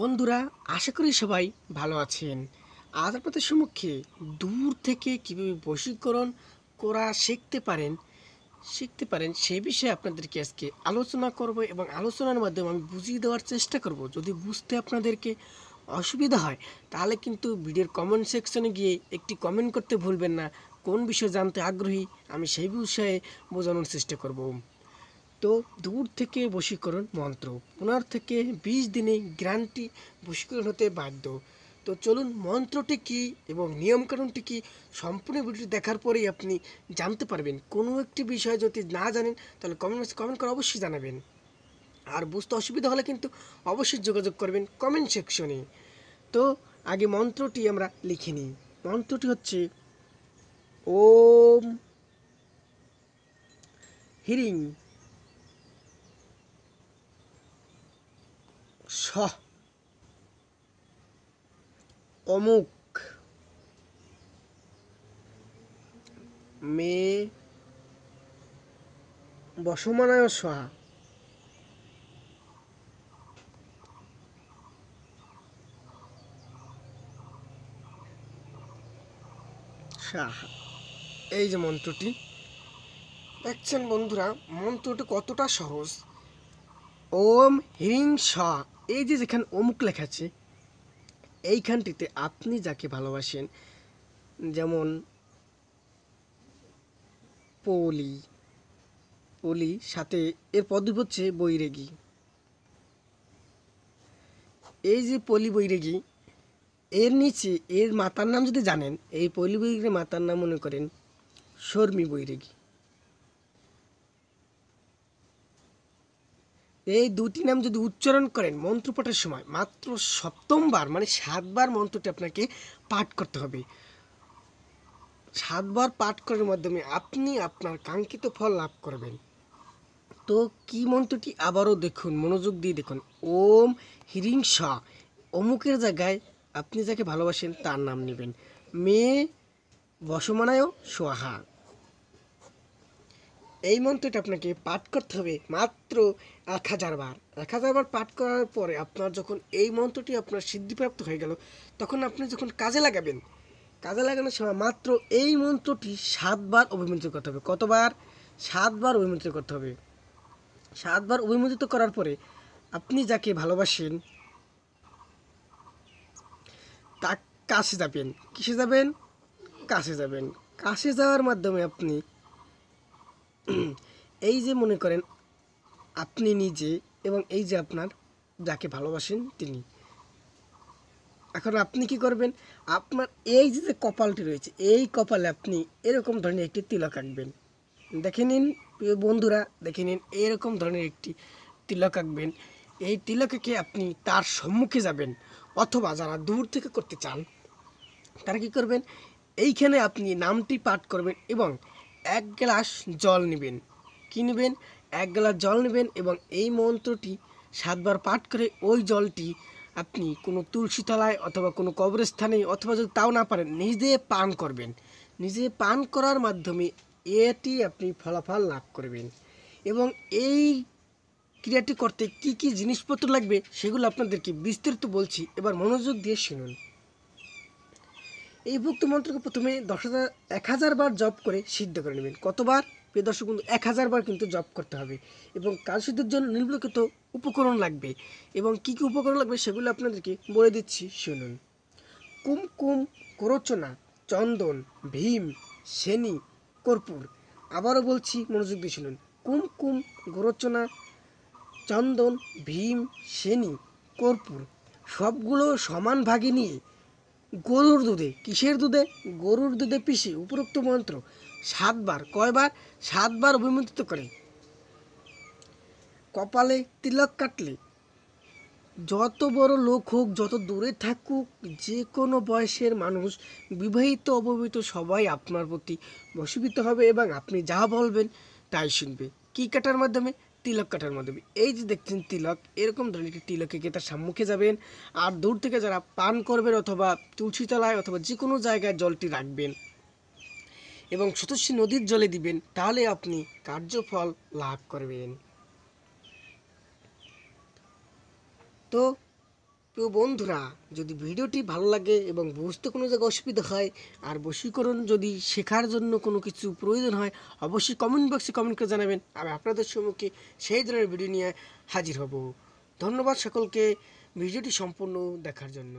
বন্ধুরা আশা করি সবাই ভালো আছেন আজ আপনাদের সম্মুখে দূর থেকে কীভাবে বশীকরণ করা শিখতে পারেন শিখতে পারেন সে বিষয়ে আপনাদেরকে আজকে আলোচনা করব এবং আলোচনার মাধ্যমে আমি বুঝিয়ে দেওয়ার চেষ্টা করব যদি বুঝতে আপনাদেরকে অসুবিধা হয় তাহলে কিন্তু ভিডিওর কমেন্ট সেকশনে গিয়ে একটি কমেন্ট করতে ভুলবেন না কোন বিষয়ে জানতে আগ্রহী আমি সেই বিষয়ে বোঝানোর চেষ্টা করব দূর থেকে বশীকরণ মন্ত্র ওনার থেকে বিশ দিনে গ্রান্টি বশীকরণ হতে বাধ্য তো চলুন মন্ত্রটি কী এবং নিয়মকানুনটি কী সম্পূর্ণ ভিডিওটি দেখার পরেই আপনি জানতে পারবেন কোনো একটি বিষয় যদি না জানেন তাহলে কমেন্ট কমেন্ট করে অবশ্যই জানাবেন আর বুঝতে অসুবিধা হলে কিন্তু অবশ্যই যোগাযোগ করবেন কমেন্ট সেকশনে তো আগে মন্ত্রটি আমরা লিখে নিই মন্ত্রটি হচ্ছে ওম হিরিং স অমুক মে বসমানায় সহা এই যে মন্ত্রটি দেখছেন বন্ধুরা মন্ত্রটি কতটা সহজ ওম হিং শাহ এই যে যেখানে অমুক লেখা আছে এইখানটিতে আপনি যাকে ভালোবাসেন যেমন পলি পলি সাথে এর পদ হচ্ছে বৈরেগি এই যে পলি বৈরেগি এর নিচে এর মাতার নাম যদি জানেন এই পলি বৈরেগির মাতার নাম মনে করেন শর্মী বৈরেগী এই দুটি নাম যদি উচ্চারণ করেন মন্ত্রপাঠের সময় মাত্র সপ্তমবার মানে সাতবার মন্ত্রটি আপনাকে পাঠ করতে হবে সাতবার পাঠ করার মাধ্যমে আপনি আপনার কাঙ্ক্ষিত ফল লাভ করবেন তো কি মন্ত্রটি আবারও দেখুন মনোযোগ দিয়ে দেখুন ওম হিরিং স অমুকের জায়গায় আপনি যাকে ভালোবাসেন তার নাম নেবেন মেয়ে বসমানায় সোহা এই মন্ত্রটা আপনাকে পাঠ করতে হবে মাত্র এক হাজার বার এক হাজার বার পাঠ করার পরে আপনার যখন এই মন্ত্রটি আপনার সিদ্ধিপ্রাপ্ত হয়ে গেল তখন আপনি যখন কাজে লাগাবেন কাজে লাগানোর সময় মাত্র এই মন্ত্রটি সাতবার অভিমন্ত্রিত করতে হবে কতবার সাতবার অভিমন্ত্রিত করতে হবে সাতবার অভিমন্ত্রিত করার পরে আপনি যাকে ভালোবাসেন তা কাছে যাবেন কিসে যাবেন কাছে যাবেন কাছে যাওয়ার মাধ্যমে আপনি এই যে মনে করেন আপনি নিজে এবং এই যে আপনার যাকে ভালোবাসেন তিনি এখন আপনি কি করবেন আপনার এই যে কপালটি রয়েছে এই কপালে আপনি এরকম ধরনের একটি তিলক আঁকবেন দেখে নিন প্রিয় বন্ধুরা দেখে নিন এরকম ধরনের একটি তিলক আঁকবেন এই তিলককে আপনি তার সম্মুখে যাবেন অথবা যারা দূর থেকে করতে চান তারা কি করবেন এইখানে আপনি নামটি পাঠ করবেন এবং এক গ্লাস জল নেবেন কী নেবেন এক গ্লাস জল নেবেন এবং এই মন্ত্রটি সাতবার পাঠ করে ওই জলটি আপনি কোনো তুলসী তলায় অথবা কোনো কবরস্থানে অথবা যদি তাও না পারেন নিজে পান করবেন নিজে পান করার মাধ্যমে এটি আপনি ফলাফল লাভ করবেন এবং এই ক্রিয়াটি করতে কি কি জিনিসপত্র লাগবে সেগুলো আপনাদেরকে বিস্তারিত বলছি এবার মনোযোগ দিয়ে শুনুন এই ভুক্ত মন্ত্রকে প্রথমে দশ হাজার এক হাজার বার জপ করে সিদ্ধ করে নেবেন কতবার প্রিয় দর্শক বন্ধু এক হাজার বার কিন্তু জপ করতে হবে এবং কাজ সিদ্ধের জন্য নিম্নলিখিত উপকরণ লাগবে এবং কি কি উপকরণ লাগবে সেগুলো আপনাদেরকে বলে দিচ্ছি শুনুন কুমকুম করোচনা চন্দন ভীম সেনি কর্পূর আবারও বলছি মনোযোগ দিয়ে শুনুন কুমকুম গোরচনা চন্দন ভীম সেনি কর্পূর সবগুলো সমান ভাগে নিয়ে গরুর দুধে কিসের দুধে গরুর দুধে পিষে উপরোক্ত মন্ত্র সাতবার কয়বার সাতবার অভিমন্ত্রিত করে কপালে তিলক কাটলে যত বড় লোক হোক যত দূরে থাকুক যে কোনো বয়সের মানুষ বিবাহিত অবহিত সবাই আপনার প্রতি বসীভূত হবে এবং আপনি যা বলবেন তাই শুনবে কি কাটার মাধ্যমে তিলক কাটার মাধ্যমে এই যে দেখছেন তিলক এরকম ধরনের একটি তিলক এঁকে তার সম্মুখে যাবেন আর দূর থেকে যারা পান করবেন অথবা তুলসী তলায় অথবা যে কোনো জায়গায় জলটি রাখবেন এবং সতস্বী নদীর জলে দিবেন তাহলে আপনি কার্যফল লাভ করবেন তো প্রিয় বন্ধুরা যদি ভিডিওটি ভালো লাগে এবং বুঝতে কোনো জায়গায় অসুবিধা হয় আর বশীকরণ যদি শেখার জন্য কোনো কিছু প্রয়োজন হয় অবশ্যই কমেন্ট বক্সে কমেন্ট করে জানাবেন আমি আপনাদের সম্মুখে সেই ধরনের ভিডিও নিয়ে হাজির হব ধন্যবাদ সকলকে ভিডিওটি সম্পূর্ণ দেখার জন্য